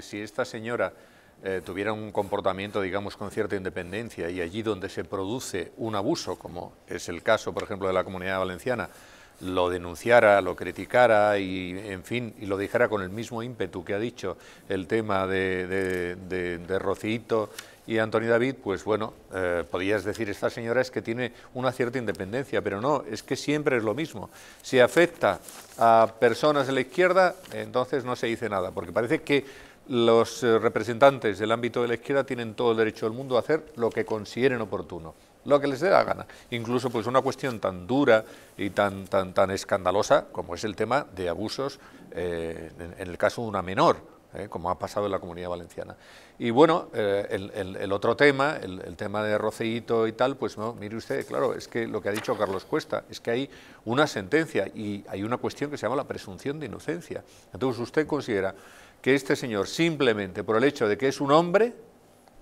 Si esta señora eh, tuviera un comportamiento, digamos, con cierta independencia y allí donde se produce un abuso, como es el caso, por ejemplo, de la Comunidad Valenciana, lo denunciara, lo criticara y, en fin, y lo dijera con el mismo ímpetu que ha dicho el tema de, de, Rocito y Antonio David, pues bueno, eh, podrías decir, esta señora es que tiene una cierta independencia, pero no, es que siempre es lo mismo. Si afecta a personas de la izquierda, entonces no se dice nada, porque parece que los eh, representantes del ámbito de la izquierda tienen todo el derecho del mundo a hacer lo que consideren oportuno, lo que les dé la gana. Incluso pues una cuestión tan dura y tan, tan, tan escandalosa como es el tema de abusos eh, en, el caso de una menor, eh, como ha pasado en la Comunidad Valenciana. Y bueno, el, otro tema, el, tema de roceito y tal, pues no, mire usted, claro, es que lo que ha dicho Carlos Cuesta, es que hay una sentencia y hay una cuestión que se llama la presunción de inocencia. Entonces usted considera que este señor, simplemente por el hecho de que es un hombre,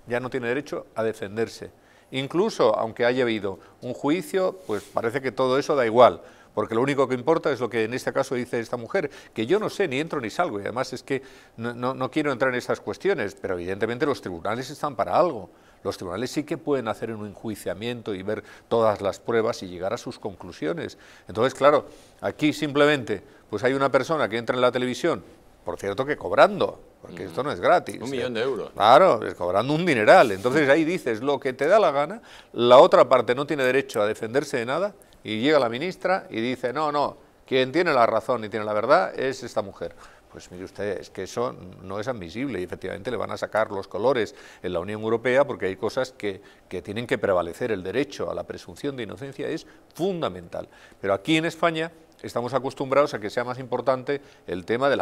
ya no tiene derecho a defenderse. Incluso, aunque haya habido un juicio, pues parece que todo eso da igual, porque lo único que importa es lo que en este caso dice esta mujer, que yo no sé, ni entro ni salgo, y además es que no, quiero entrar en esas cuestiones, pero evidentemente los tribunales están para algo. Los tribunales sí que pueden hacer un enjuiciamiento y ver todas las pruebas y llegar a sus conclusiones. Entonces, claro, aquí simplemente, pues hay una persona que entra en la televisión por cierto que cobrando, porque esto no es gratis. Un millón de euros. Claro, es cobrando un dineral. Entonces ahí dices lo que te da la gana, la otra parte no tiene derecho a defenderse de nada y llega la ministra y dice, no, no, quien tiene la razón y tiene la verdad es esta mujer. Pues mire usted, que eso no es admisible y efectivamente le van a sacar los colores en la Unión Europea porque hay cosas que, que, tienen que prevalecer. El derecho a la presunción de inocencia es fundamental. Pero aquí en España estamos acostumbrados a que sea más importante el tema de la